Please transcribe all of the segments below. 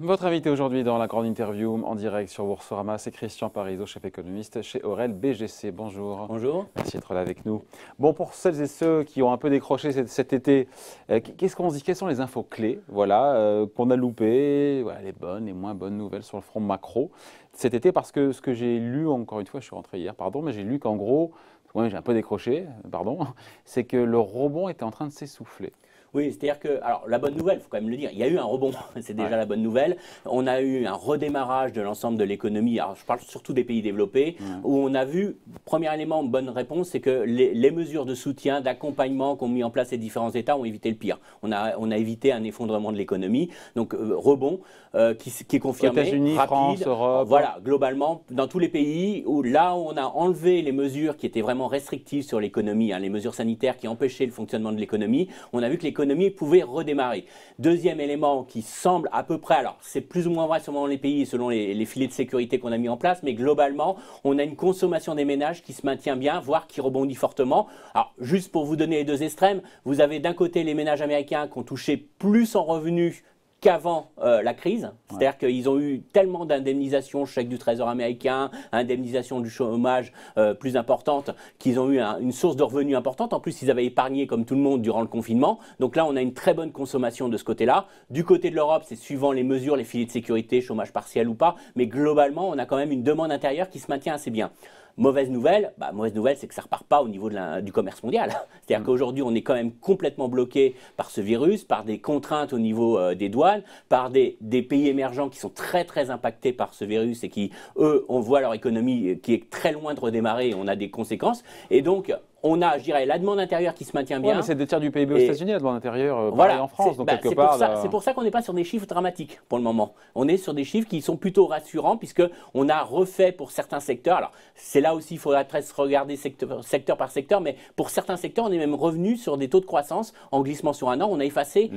Votre invité aujourd'hui dans la grande interview en direct sur Boursorama, c'est Christian Parizeau, chef économiste chez Aurel BGC. Bonjour. Bonjour. Merci d'être là avec nous. Bon, pour celles et ceux qui ont un peu décroché cet, été, euh, qu'est-ce qu'on se dit Quelles sont les infos clés voilà, euh, qu'on a loupées Les bonnes, les moins bonnes nouvelles sur le front macro cet été parce que ce que j'ai lu, encore une fois, je suis rentré hier, pardon, mais j'ai lu qu'en gros, ouais, j'ai un peu décroché, pardon, c'est que le rebond était en train de s'essouffler. Oui, c'est-à-dire que, alors la bonne nouvelle, il faut quand même le dire, il y a eu un rebond, c'est déjà la bonne nouvelle. On a eu un redémarrage de l'ensemble de l'économie, alors je parle surtout des pays développés, où on a vu, premier élément, bonne réponse, c'est que les, mesures de soutien, d'accompagnement qu'ont mis en place les différents États ont évité le pire. On a, on a évité un effondrement de l'économie, donc euh, rebond euh, qui, est confirmé, États-Unis, France, Europe. Voilà, globalement, dans tous les pays, où là où on a enlevé les mesures qui étaient vraiment restrictives sur l'économie, hein, les mesures sanitaires qui empêchaient le fonctionnement de l'économie, on a vu que l'économie pouvait redémarrer. Deuxième élément qui semble à peu près, alors c'est plus ou moins vrai selon les pays, selon les, les filets de sécurité qu'on a mis en place, mais globalement, on a une consommation des ménages qui se maintient bien, voire qui rebondit fortement. Alors juste pour vous donner les deux extrêmes, vous avez d'un côté les ménages américains qui ont touché plus en revenus qu'avant euh, la crise. C'est-à-dire qu'ils ont eu tellement d'indemnisations, chèque du Trésor américain, indemnisation du chômage euh, plus importante, qu'ils ont eu une source de revenus importante. En plus, ils avaient épargné comme tout le monde durant le confinement. Donc là, on a une très bonne consommation de ce côté-là. Du côté de l'Europe, c'est suivant les mesures, les filets de sécurité, chômage partiel ou pas. Mais globalement, on a quand même une demande intérieure qui se maintient assez bien. Mauvaise nouvelle, bah, mauvaise nouvelle, c'est que ça repart pas au niveau du commerce mondial. C'est-à-dire mm. qu'aujourd'hui, on est quand même complètement bloqué par ce virus, par des contraintes au niveau euh, des douanes, par des, pays émergents qui sont très très impactés par ce virus et qui, eux, on voit leur économie euh, qui est très loin de redémarrer. Et on a des conséquences. Et donc, on a, je dirais, la demande intérieure qui se maintient bien. c'est deux tiers du PIB aux États-Unis, la demande intérieure, euh, en France, donc bah, quelque part. Euh, c'est pour ça qu'on n'est pas sur des chiffres dramatiques pour le moment. On est sur des chiffres qui sont plutôt rassurants, puisqu'on a refait pour certains secteurs. Alors, c'est là aussi, il faudra très regarder secteur, par secteur, mais pour certains secteurs, on est même revenu sur des taux de croissance en glissement sur un an. On a effacé.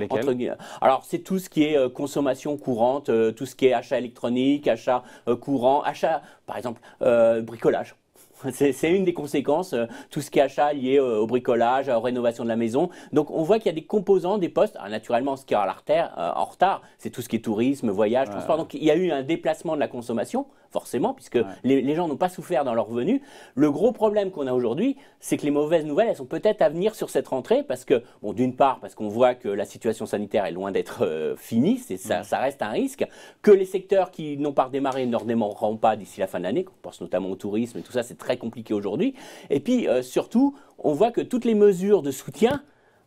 alors, c'est tout ce qui est euh, consommation courante, tout ce qui est achat électronique, achat courant, achat, par exemple, bricolage. C'est une des conséquences, euh, tout ce qui est achat lié euh, au bricolage, à la rénovation de la maison. Donc on voit qu'il y a des composants, des postes. Hein, naturellement, ce qui est à euh, en retard, c'est tout ce qui est tourisme, voyage, transport. Donc il y a eu un déplacement de la consommation forcément, puisque les, gens n'ont pas souffert dans leurs revenus. Le gros problème qu'on a aujourd'hui, c'est que les mauvaises nouvelles, elles sont peut-être à venir sur cette rentrée, parce que, d'une part, parce qu'on voit que la situation sanitaire est loin d'être euh, finie, c'est, ça, reste un risque, que les secteurs qui n'ont pas redémarré ne redémarreront pas d'ici la fin de l'année, on pense notamment au tourisme et tout ça, c'est très compliqué aujourd'hui. Et puis, euh, surtout, on voit que toutes les mesures de soutien,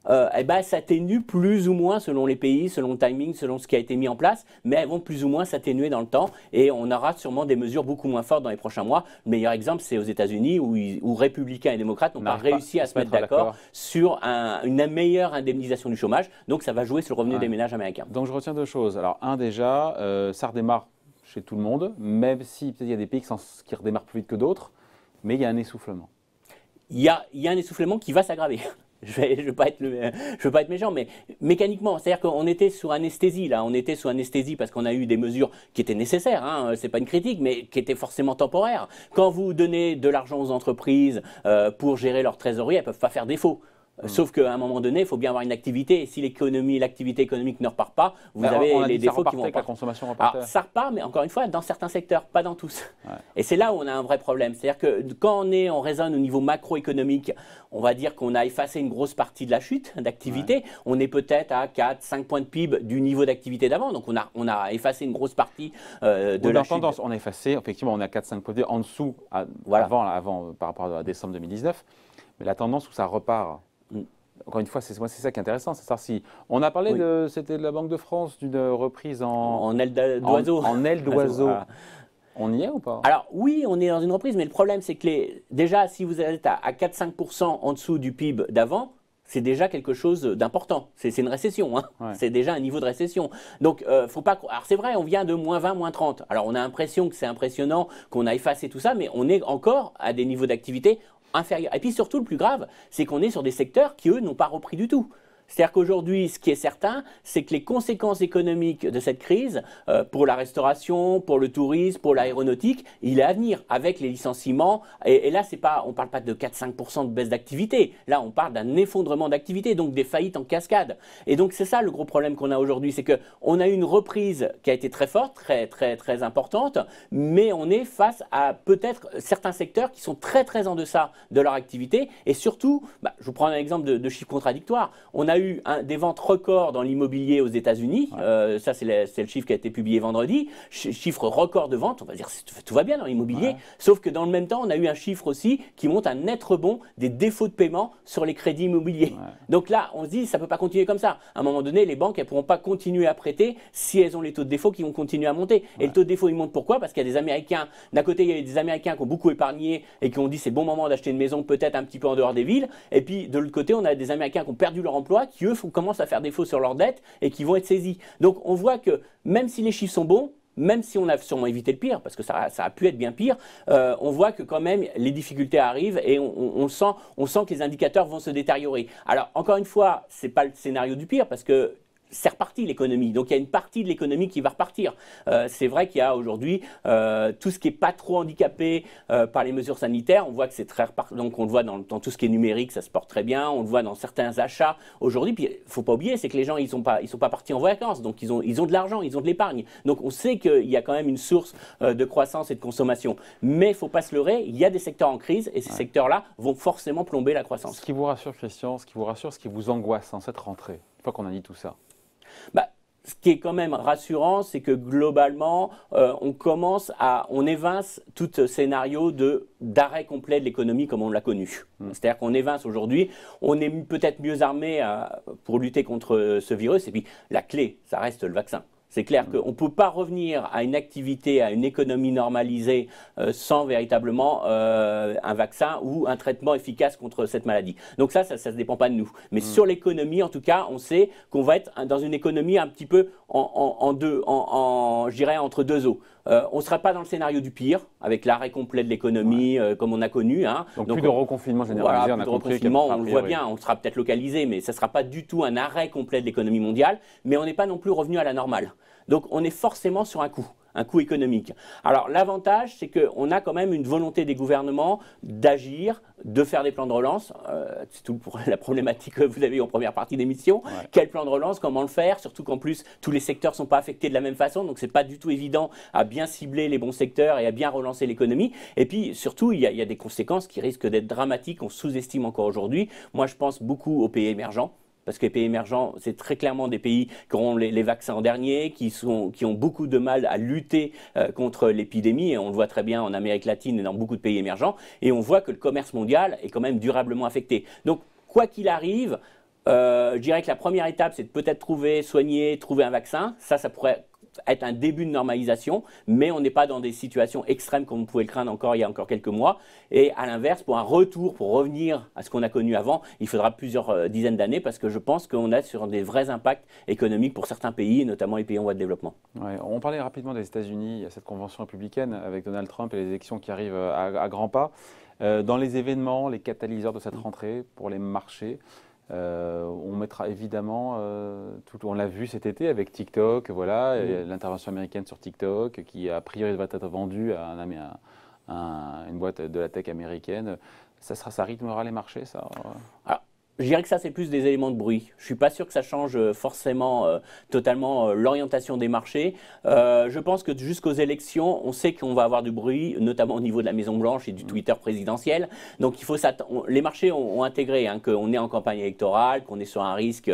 euh, eh ben, s'atténuent plus ou moins selon les pays, selon le timing, selon ce qui a été mis en place, mais elles vont plus ou moins s'atténuer dans le temps et on aura sûrement des mesures beaucoup moins fortes dans les prochains mois. Le meilleur exemple, c'est aux États-Unis où, républicains et démocrates n'ont pas réussi à se mettre d'accord sur une meilleure indemnisation du chômage, donc ça va jouer sur le revenu des ménages américains. Donc je retiens deux choses. Alors, un déjà, euh, ça redémarre chez tout le monde, même si peut-être il y a des pays qui redémarrent plus vite que d'autres, mais il y a un essoufflement. Il y, a, il y a, un essoufflement qui va s'aggraver je ne veux pas être je méchant, mais mécaniquement, c'est-à-dire qu'on était sous anesthésie là, on était sous anesthésie parce qu'on a eu des mesures qui étaient nécessaires. ce hein. c'est pas une critique, mais qui étaient forcément temporaires. Quand vous donnez de l'argent aux entreprises euh, pour gérer leur trésorerie, elles peuvent pas faire défaut. Hmm. Sauf qu'à un moment donné, il faut bien avoir une activité. Et si l'économie, l'activité économique ne repart pas, vous ben, avez les défauts qui vont repart. La consommation repart. ça repart, mais encore une fois, dans certains secteurs, pas dans tous. Et c'est là où on a un vrai problème. C'est-à-dire que quand on est, on raisonne au niveau macroéconomique, on va dire qu'on a effacé une grosse partie de la chute d'activité. On est peut-être à 4, 5 points de PIB du niveau d'activité d'avant. Donc on a, on a effacé une grosse partie euh, de la chute. tendance, on a effacé, effectivement, on est à 4, 5 points de PIB en dessous, avant, avant, par rapport à décembre 2019. Mais la tendance où ça repart encore une fois, c'est ça qui est intéressant, c'est ça. Si on a parlé de, c'était la Banque de France, d'une reprise en, aile d'oiseau. En, aile d'oiseau. Ah. On y est ou pas Alors oui, on est dans une reprise, mais le problème c'est que déjà, si vous êtes à, 4-5% en dessous du PIB d'avant, c'est déjà quelque chose d'important. C'est une récession. Hein. C'est déjà un niveau de récession. Donc, euh, faut pas. Alors, c'est vrai, on vient de moins 20, moins 30. Alors, on a l'impression que c'est impressionnant, qu'on a effacé tout ça, mais on est encore à des niveaux d'activité inférieur. Et puis surtout, le plus grave, c'est qu'on est sur des secteurs qui, eux, n'ont pas repris du tout. C'est-à-dire qu'aujourd'hui, ce qui est certain, c'est que les conséquences économiques de cette crise, euh, pour la restauration, pour le tourisme, pour l'aéronautique, il est à venir avec les licenciements. Et, là, c'est pas, on ne parle pas de 4-5% de baisse d'activité. Là, on parle d'un effondrement d'activité, donc des faillites en cascade. Et donc, c'est ça le gros problème qu'on a aujourd'hui, c'est qu'on a eu une reprise qui a été très forte, très, très, très importante, mais on est face à peut-être certains secteurs qui sont très, très en deçà de leur activité. Et surtout, bah, je vous prends un exemple de, de chiffres contradictoires. On a eu un, des ventes records dans l'immobilier aux États-Unis. Euh, ça, c'est le chiffre qui a été publié vendredi. chiffre record de vente On va dire tout va bien dans l'immobilier. Sauf que dans le même temps, on a eu un chiffre aussi qui monte un net rebond des défauts de paiement sur les crédits immobiliers. Donc là, on se dit, ça ne peut pas continuer comme ça. À un moment donné, les banques, elles ne pourront pas continuer à prêter si elles ont les taux de défaut qui vont continuer à monter. Et le taux de défaut, il monte pourquoi Parce qu'il y a des Américains. D'un côté, il y a des Américains qui ont beaucoup épargné et qui ont dit c'est bon moment d'acheter une maison, peut-être un petit peu en dehors des villes. Et puis, de l'autre côté, on a des Américains qui ont perdu leur emploi, qui, eux, commencent à faire défaut sur leurs dettes et qui vont être saisis. Donc on voit que même si les chiffres sont bons, même si on a sûrement évité le pire, parce que ça, a pu être bien pire, euh, on voit que quand même les difficultés arrivent et on, sent, on sent que les indicateurs vont se détériorer. Alors encore une fois, ce n'est pas le scénario du pire, parce que c'est reparti l'économie. Donc il y a une partie de l'économie qui va repartir. Euh, c'est vrai qu'il y a aujourd'hui euh, tout ce qui n'est pas trop handicapé euh, par les mesures sanitaires. On voit que c'est très reparti. Donc on le voit dans, tout ce qui est numérique, ça se porte très bien. On le voit dans certains achats aujourd'hui. Puis il faut pas oublier, c'est que les gens ils sont pas ils sont pas partis en vacances, donc ils ont ils ont de l'argent, ils ont de l'épargne. Donc on sait qu'il y a quand même une source de croissance et de consommation. Mais il ne faut pas se leurrer, il y a des secteurs en crise et ces secteurs-là vont forcément plomber la croissance. Ce qui vous rassure, Christian, ce qui vous rassure, ce qui vous angoisse en cette rentrée, une fois qu'on a dit tout ça. Bah, ce qui est quand même rassurant, c'est que globalement, euh, on commence à, on évince tout scénario d'arrêt complet de l'économie comme on l'a connu. Hmm. C'est-à-dire qu'on évince aujourd'hui, on est peut-être mieux armé euh, pour lutter contre euh, ce virus. Et puis la clé, ça reste le vaccin. C'est clair mm. qu'on ne peut pas revenir à une activité, à une économie normalisée euh, sans véritablement euh, un vaccin ou un traitement efficace contre cette maladie. Donc ça, ça ne dépend pas de nous. Mais mm. sur l'économie, en tout cas, on sait qu'on va être dans une économie un petit peu en, deux, entre deux eaux. Euh, on ne sera pas dans le scénario du pire, avec l'arrêt complet de l'économie, euh, comme on a connu. Hein. Donc, plus de reconfinement généralisé. plus de reconfinement, on le voit bien, on sera peut-être localisé, mais ça ne sera pas du tout un arrêt complet de l'économie mondiale. Mais on n'est pas non plus revenu à la normale. Donc on est forcément sur un coup un coût économique. Alors l'avantage, c'est qu'on a quand même une volonté des gouvernements d'agir, de faire des plans de relance. Euh, c'est tout pour la problématique que vous avez en première partie d'émission. Quel plan de relance, comment le faire, surtout qu'en plus tous les secteurs ne sont pas affectés de la même façon, donc ce n'est pas du tout évident à bien cibler les bons secteurs et à bien relancer l'économie. Et puis surtout, il y, il y a des conséquences qui risquent d'être dramatiques, on sous-estime encore aujourd'hui. Moi, je pense beaucoup aux pays émergents parce que les pays émergents, c'est très clairement des pays qui auront les, vaccins en dernier, qui, sont, qui ont beaucoup de mal à lutter euh, contre l'épidémie, et on le voit très bien en Amérique latine et dans beaucoup de pays émergents, et on voit que le commerce mondial est quand même durablement affecté. Donc, quoi qu'il arrive, euh, je dirais que la première étape, c'est de peut-être trouver, soigner, trouver un vaccin. Ça, ça pourrait être un début de normalisation, mais on n'est pas dans des situations extrêmes comme on pouvait le craindre encore il y a encore quelques mois. Et à l'inverse, pour un retour, pour revenir à ce qu'on a connu avant, il faudra plusieurs euh, dizaines d'années parce que je pense qu'on est sur des vrais impacts économiques pour certains pays, notamment les pays en voie de développement. on parlait rapidement des États-Unis, cette convention républicaine avec Donald Trump et les élections qui arrivent euh, à, grand grands pas. Euh, dans les événements, les catalyseurs de cette mmh. rentrée pour les marchés, euh, on mettra évidemment, euh, tout, on l'a vu cet été avec TikTok, voilà, l'intervention américaine sur TikTok, qui a priori va être vendue à, une boîte de la tech américaine. Ça, sera, rythmera les marchés, ça euh ah, je dirais que ça, c'est plus des éléments de bruit. Je ne suis pas sûr que ça change euh, forcément euh, totalement euh, l'orientation des marchés. je pense que jusqu'aux élections, on sait qu'on va avoir du bruit, notamment au niveau de la Maison-Blanche et du mmh. Twitter présidentiel. Donc, il faut on, les marchés ont, intégré hein, qu'on est en campagne électorale, qu'on est sur un risque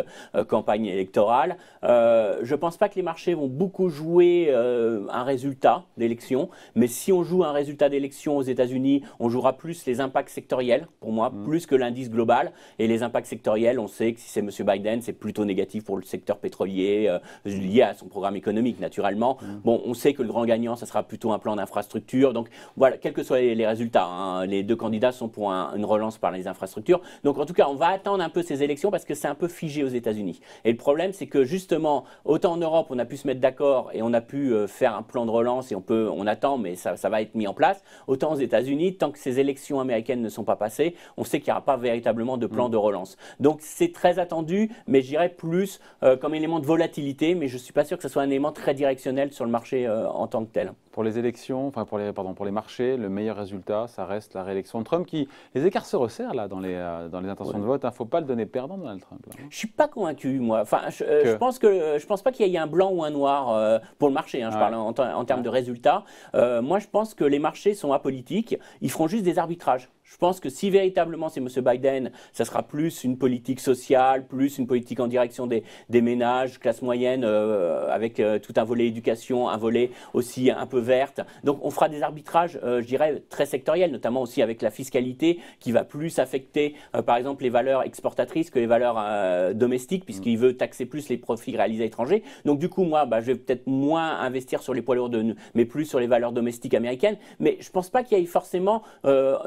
campagne électorale. je ne pense pas que les marchés vont beaucoup jouer un résultat d'élection. Mais si on joue un résultat d'élection aux États-Unis, on jouera plus les impacts sectoriels, pour moi, mmh. plus que l'indice global. Et les impacts sectoriel, on sait que si c'est M. Biden, c'est plutôt négatif pour le secteur pétrolier, euh, lié à son programme économique, naturellement. Mm. Bon, on sait que le grand gagnant, ça sera plutôt un plan d'infrastructure. Donc voilà, quels que soient les, résultats, hein, les deux candidats sont pour une relance par les infrastructures. Donc en tout cas, on va attendre un peu ces élections parce que c'est un peu figé aux États-Unis. Et le problème, c'est que justement, autant en Europe, on a pu se mettre d'accord et on a pu euh, faire un plan de relance et on peut, on attend, mais ça, va être mis en place. Autant aux États-Unis, tant que ces élections américaines ne sont pas passées, on sait qu'il n'y aura pas véritablement de plan mm. de relance. Donc c'est très attendu, mais je plus euh, comme élément de volatilité, mais je ne suis pas sûr que ce soit un élément très directionnel sur le marché euh, en tant que tel. Pour les élections, enfin pour les, pardon, pour les marchés, le meilleur résultat, ça reste la réélection de Trump qui, les écarts se resserrent là dans les, euh, dans les intentions de vote, il hein. ne faut pas le donner perdant Donald Trump. Je ne suis pas convaincu moi, enfin je, ne pense que, je pense pas qu'il y ait un blanc ou un noir pour le marché, hein. je parle en, termes de résultats. moi je pense que les marchés sont apolitiques, ils feront juste des arbitrages. Je pense que si véritablement c'est M. Biden, ça sera plus une politique sociale, plus une politique en direction des, ménages, classe moyenne, euh, avec euh, tout un volet éducation, un volet aussi un peu verte. Donc on fera des arbitrages, euh, je dirais, très sectoriels, notamment aussi avec la fiscalité qui va plus affecter, par exemple, les valeurs exportatrices que les valeurs domestiques, puisqu'il mm. veut taxer plus les profits réalisés à l'étranger. Donc du coup, moi, bah, je vais peut-être moins investir sur les poids lourds, de, mais plus sur les valeurs domestiques américaines. Mais je pense pas qu'il y ait forcément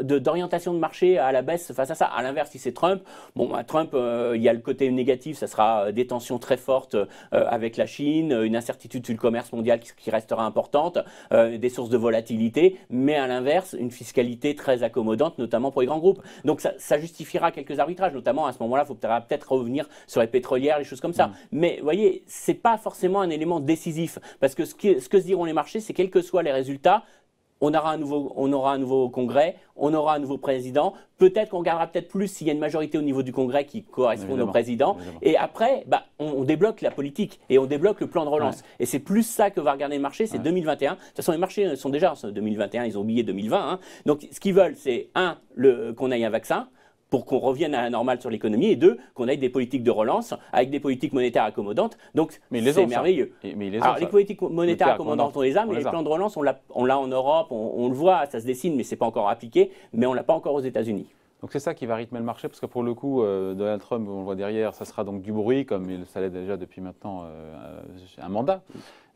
d'orientation de marché à la baisse face à ça. À l'inverse, si c'est Trump, bon, bah, Trump, euh, il y a le côté négatif, ça sera euh, des tensions très fortes euh, avec la Chine, une incertitude sur le commerce mondial qui, restera importante, des sources de volatilité, mais à l'inverse, une fiscalité très accommodante, notamment pour les grands groupes. Donc ça, justifiera quelques arbitrages, notamment à ce moment-là, il faudra peut-être revenir sur les pétrolières, les choses comme ça. Mm. Mais vous voyez, n'est pas forcément un élément décisif, parce que ce, ce que se diront les marchés, c'est quels que soient les résultats, on aura, un nouveau, on aura un nouveau congrès, on aura un nouveau président. Peut-être qu'on regardera peut-être plus s'il y a une majorité au niveau du congrès qui correspond au président. Et après, bah, on, débloque la politique et on débloque le plan de relance. Et c'est plus ça que va regarder le marché, c'est 2021. De toute façon, les marchés sont déjà en 2021, ils ont oublié 2020. Hein. Donc, ce qu'ils veulent, c'est un, qu'on aille un vaccin pour qu'on revienne à la normale sur l'économie, et deux, qu'on ait des politiques de relance avec des politiques monétaires accommodantes. Donc, c'est merveilleux. mais les, Alors, les politiques monétaires accommodantes, on les a, mais les, plans de relance, on l'a en Europe, on, le voit, ça se dessine, mais ce n'est pas encore appliqué, mais on ne l'a pas encore aux États-Unis. Donc c'est ça qui va rythmer le marché, parce que pour le coup, euh, Donald Trump, on le voit derrière, ça sera donc du bruit, comme il, ça l'est déjà depuis maintenant euh, un mandat.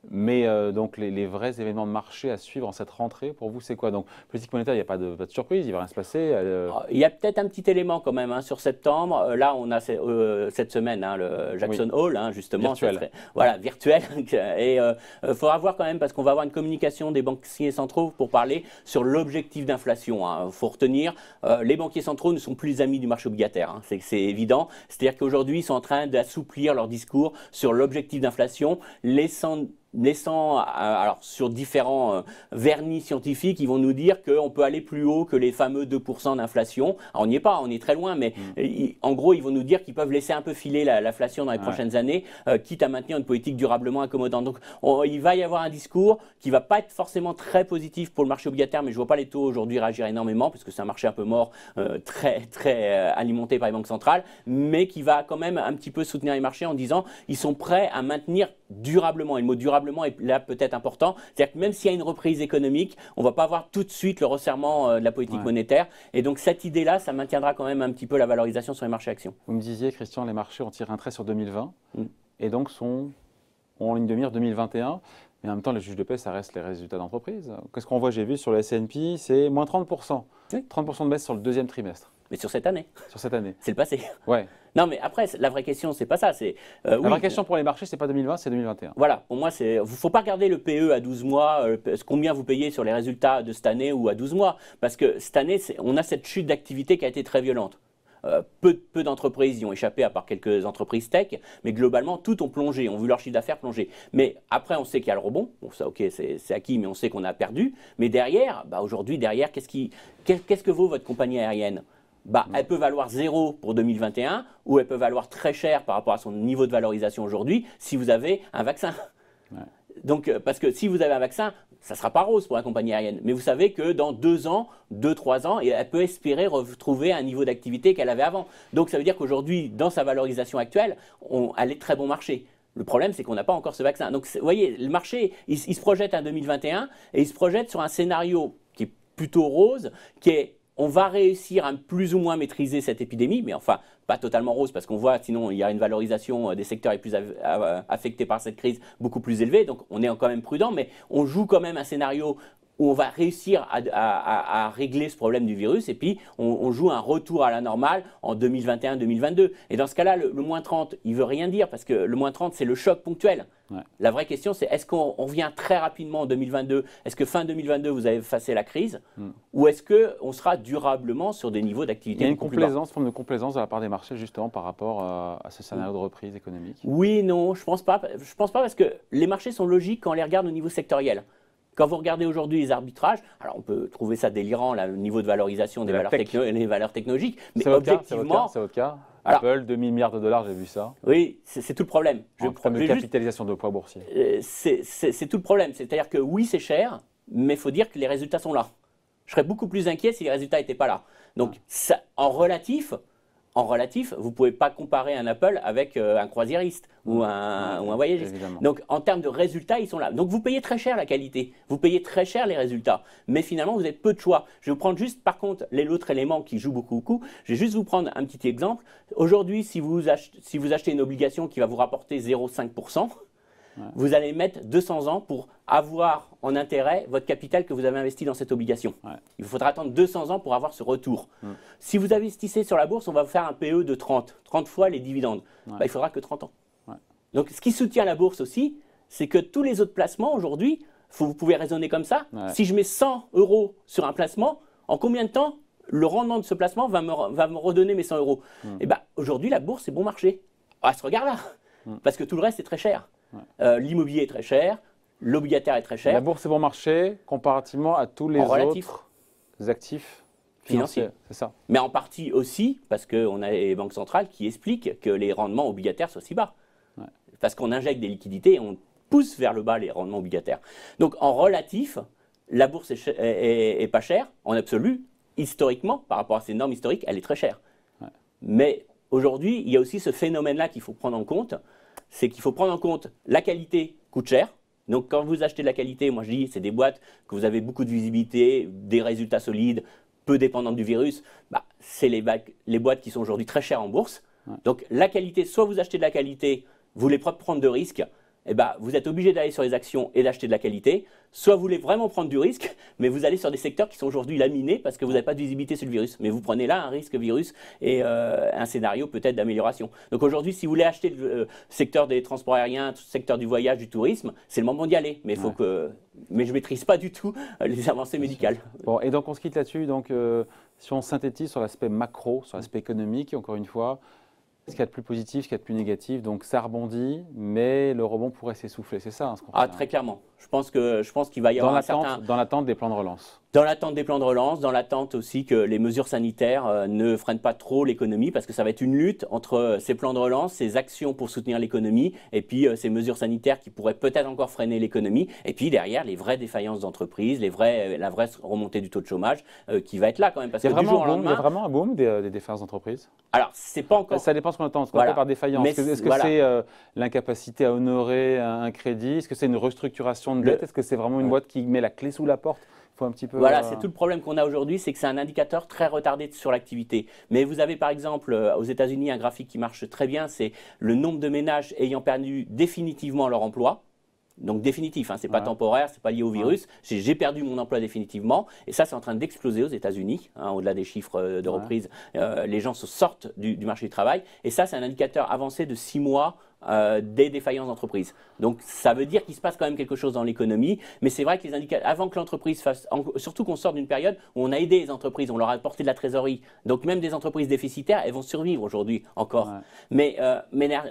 Mais euh, donc les, vrais événements de marché à suivre en cette rentrée, pour vous, c'est quoi Donc politique monétaire, il n'y a pas de, surprise, il va rien se passer. Euh, ah, il y a peut-être un petit élément quand même hein, sur septembre. Euh, là, on a cette semaine hein, le Jackson Hole Hall, hein, justement. Virtuel. voilà, virtuel. Et il faudra voir quand même, parce qu'on va avoir une communication des banquiers centraux pour parler sur l'objectif d'inflation. Il faut retenir, les banquiers centraux ne sont plus amis du marché obligataire, c'est évident. C'est-à-dire qu'aujourd'hui, ils sont en train d'assouplir leur discours sur l'objectif d'inflation, laissant naissant, euh, alors sur différents euh, vernis scientifiques, ils vont nous dire qu'on peut aller plus haut que les fameux 2% d'inflation. on n'y est pas, on est très loin, mais mm. euh, en gros, ils vont nous dire qu'ils peuvent laisser un peu filer l'inflation dans les prochaines années, quitte à maintenir une politique durablement accommodante. Donc, il va y avoir un discours qui va pas être forcément très positif pour le marché obligataire, mais je vois pas les taux aujourd'hui réagir énormément, parce que c'est un marché un peu mort, très, très alimenté par les banques centrales, mais qui va quand même un petit peu soutenir les marchés en disant ils sont prêts à maintenir durablement. Et le mot durablement est là peut-être important. C'est-à-dire que même s'il y a une reprise économique, on ne va pas avoir tout de suite le resserrement euh, de la politique monétaire. Et donc cette idée-là, ça maintiendra quand même un petit peu la valorisation sur les marchés actions. Vous me disiez, Christian, les marchés ont tiré un trait sur 2020 mm. et donc sont en ligne de mire 2021. Mais en même temps, les juges de paix, ça reste les résultats d'entreprise. Qu'est-ce qu'on voit J'ai vu sur le S&P, c'est moins 30%. 30% de baisse sur le deuxième trimestre. Mais sur cette année. Sur cette année. C'est le passé. Ouais. Non, mais après, la vraie question, c'est pas ça. C'est euh, la vraie question pour les marchés, c'est pas 2020, c'est 2021. Voilà. Pour moi, c'est. Faut pas regarder le PE à 12 mois, euh, combien vous payez sur les résultats de cette année ou à 12 mois, parce que cette année, on a cette chute d'activité qui a été très violente. Euh, peu, peu d'entreprises y ont échappé, à part quelques entreprises tech, mais globalement, toutes ont plongé, ont vu leur chiffre d'affaires plonger. Mais après, on sait qu'il y a le rebond. Bon, ça, ok, c'est acquis, mais on sait qu'on a perdu. Mais derrière, bah, aujourd'hui, derrière, qu'est-ce qu'est-ce que vaut votre compagnie aérienne bah, elle peut valoir zéro pour 2021 ou elle peut valoir très cher par rapport à son niveau de valorisation aujourd'hui si vous avez un vaccin. Donc, euh, parce que si vous avez un vaccin, ça ne sera pas rose pour la compagnie aérienne. Mais vous savez que dans deux ans, deux, trois ans, elle peut espérer retrouver un niveau d'activité qu'elle avait avant. Donc, ça veut dire qu'aujourd'hui, dans sa valorisation actuelle, on, elle est très bon marché. Le problème, c'est qu'on n'a pas encore ce vaccin. Donc, vous voyez, le marché, il, il se projette à 2021 et il se projette sur un scénario qui est plutôt rose, qui est on va réussir à plus ou moins maîtriser cette épidémie, mais enfin, pas totalement rose, parce qu'on voit, sinon, il y a une valorisation euh, des secteurs les plus affectés par cette crise beaucoup plus élevée, donc on est quand même prudent, mais on joue quand même un scénario où on va réussir à, régler ce problème du virus et puis on, joue un retour à la normale en 2021-2022. Et dans ce cas-là, le, moins 30, il veut rien dire parce que le moins 30, c'est le choc ponctuel. La vraie question, c'est est-ce qu'on vient très rapidement en 2022 Est-ce que fin 2022, vous avez effacé la crise hmm. Ou est-ce qu'on sera durablement sur des niveaux d'activité Il y a une complaisance, forme de complaisance de la part des marchés, justement, par rapport euh, à ce scénario de reprise économique Oui, non, je ne pense, pas, je pense pas parce que les marchés sont logiques quand on les regarde au niveau sectoriel. Quand vous regardez aujourd'hui les arbitrages, alors on peut trouver ça délirant, là, le niveau de valorisation des valeurs, technologiques, mais objectivement. C'est votre cas, Apple, de milliards de dollars, j'ai vu ça. Oui, c'est tout le problème. Je en de capitalisation de poids boursier. Euh, c'est tout le problème. C'est-à-dire que oui, c'est cher, mais il faut dire que les résultats sont là. Je serais beaucoup plus inquiet si les résultats n'étaient pas là. Donc, ça, en relatif, en relatif, vous ne pouvez pas comparer un Apple avec euh, un croisiériste ou un, voyagiste. Donc, en termes de résultats, ils sont là. Donc, vous payez très cher la qualité, vous payez très cher les résultats, mais finalement, vous avez peu de choix. Je vais vous prendre juste, par contre, l'autre élément qui joue beaucoup au Je vais juste vous prendre un petit exemple. Aujourd'hui, si, si, vous achetez une obligation qui va vous rapporter 0,5%, vous allez mettre 200 ans pour avoir en intérêt votre capital que vous avez investi dans cette obligation. Il faudra attendre 200 ans pour avoir ce retour. Si vous investissez sur la bourse, on va vous faire un PE de 30, 30 fois les dividendes. Il Bah, il faudra que 30 ans. Donc ce qui soutient la bourse aussi, c'est que tous les autres placements aujourd'hui, vous pouvez raisonner comme ça, si je mets 100 euros sur un placement, en combien de temps le rendement de ce placement va me, redonner mes 100 euros. Et eh bah, aujourd'hui, la bourse, est bon marché, à ah, ce regard-là, parce que tout le reste, est très cher. Euh, l'immobilier est très cher, l'obligataire est très cher. La bourse est bon marché comparativement à tous les autres actifs financiers. Mais en partie aussi parce qu'on a les banques centrales qui expliquent que les rendements obligataires sont si bas. Parce qu'on injecte des liquidités et on pousse vers le bas les rendements obligataires. Donc en relatif, la bourse est, pas chère, en absolu, historiquement, par rapport à ses normes historiques, elle est très chère. Mais aujourd'hui, il y a aussi ce phénomène-là qu'il faut prendre en compte c'est qu'il faut prendre en compte la qualité coûte cher. Donc quand vous achetez de la qualité, moi je dis, c'est des boîtes que vous avez beaucoup de visibilité, des résultats solides, peu dépendantes du virus. Bah, c'est les, boîtes qui sont aujourd'hui très chères en bourse. Donc la qualité, soit vous achetez de la qualité, vous les pas prendre de risques, eh ben, vous êtes obligé d'aller sur les actions et d'acheter de la qualité. Soit vous voulez vraiment prendre du risque, mais vous allez sur des secteurs qui sont aujourd'hui laminés parce que vous n'avez pas de visibilité sur le virus. Mais vous prenez là un risque virus et euh, un scénario peut-être d'amélioration. Donc aujourd'hui, si vous voulez acheter le euh, secteur des transports aériens, le secteur du voyage, du tourisme, c'est le moment d'y aller. Mais, faut que, mais je ne maîtrise pas du tout euh, les avancées médicales. Bon, et donc on se quitte là-dessus. Donc si on synthétise sur l'aspect macro, sur l'aspect économique, encore une fois, ce qu'il y a de plus positif, ce qu'il y a de plus négatif. Donc ça rebondit, mais le rebond pourrait s'essouffler, c'est ça hein, qu'on ce Ah, hein. très clairement. Je pense que je pense qu'il va y avoir dans l'attente dans l'attente des plans de relance. Dans l'attente des plans de relance, dans l'attente aussi que les mesures sanitaires euh, ne freinent pas trop l'économie, parce que ça va être une lutte entre euh, ces plans de relance, ces actions pour soutenir l'économie, et puis euh, ces mesures sanitaires qui pourraient peut-être encore freiner l'économie, et puis derrière les vraies défaillances d'entreprise, les la vraie remontée du taux de chômage qui va être là quand même. Parce il y vraiment, vraiment un boom des, défaillances d'entreprises. Alors c'est pas encore. Ça dépend ce qu'on entend. Ce qu'on par défaillance. Est-ce que c'est l'incapacité à honorer un crédit Est-ce que c'est une restructuration est-ce que c'est vraiment une boîte qui met la clé sous la porte faut un petit peu, voilà, euh, c'est tout le problème qu'on a aujourd'hui, c'est que c'est un indicateur très retardé sur l'activité. Mais vous avez par exemple euh, aux États-Unis un graphique qui marche très bien, c'est le nombre de ménages ayant perdu définitivement leur emploi. Donc définitif, hein, n'est pas temporaire, c'est pas lié au virus. J'ai perdu mon emploi définitivement, et ça c'est en train d'exploser aux États-Unis. Hein, au-delà des chiffres euh, de reprise, les gens se sortent du, marché du travail, et ça c'est un indicateur avancé de six mois euh, des défaillances d'entreprise. Donc ça veut dire qu'il se passe quand même quelque chose dans l'économie, mais c'est vrai que les indicateurs, avant que l'entreprise fasse, surtout qu'on sort d'une période où on a aidé les entreprises, on leur a apporté de la trésorerie, donc même des entreprises déficitaires, elles vont survivre aujourd'hui encore. Mais, euh,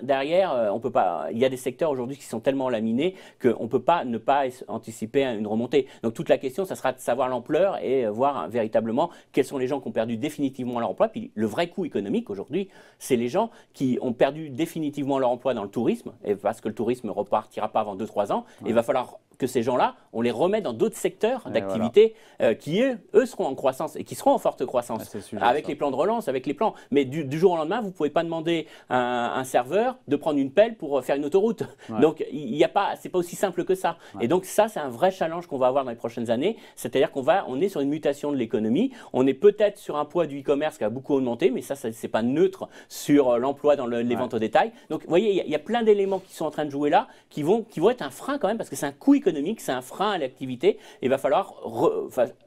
derrière, euh, on peut pas, il y a des secteurs aujourd'hui qui sont tellement laminés qu'on ne peut pas ne pas anticiper une remontée. Donc toute la question, ça sera de savoir l'ampleur et voir véritablement quels sont les gens qui ont perdu définitivement leur emploi. Puis le vrai coût économique aujourd'hui, c'est les gens qui ont perdu définitivement leur emploi dans le tourisme, et parce que le tourisme repartira pas avant 2-3 ans, il va falloir que ces gens-là, on les remet dans d'autres secteurs d'activité euh, qui, eux, seront en croissance et qui seront en forte croissance ah, avec les plans de relance, avec les plans. Mais du, jour au lendemain, vous pouvez pas demander à un, serveur de prendre une pelle pour euh, faire une autoroute. Donc, il n'y a pas, c'est pas aussi simple que ça. Et donc, ça, c'est un vrai challenge qu'on va avoir dans les prochaines années. C'est-à-dire qu'on va, on est sur une mutation de l'économie. On est peut-être sur un poids du e-commerce qui a beaucoup augmenté, mais ça, c'est pas neutre sur euh, l'emploi dans les ventes au détail. Donc, vous voyez, il y, a plein d'éléments qui sont en train de jouer là, qui vont, qui vont être un frein quand même parce que c'est un coût c'est un frein à l'activité. Il va falloir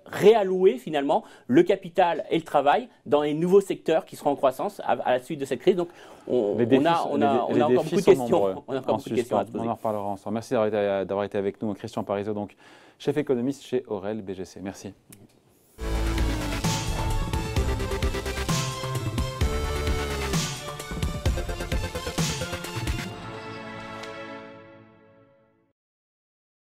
réallouer finalement le capital et le travail dans les nouveaux secteurs qui seront en croissance à, la suite de cette crise. Donc on, a, encore beaucoup de questions. On a encore beaucoup questions à poser. On en reparlera ensemble. Merci d'avoir été, avec nous. Christian Parizeau, donc chef économiste chez Aurel BGC. Merci.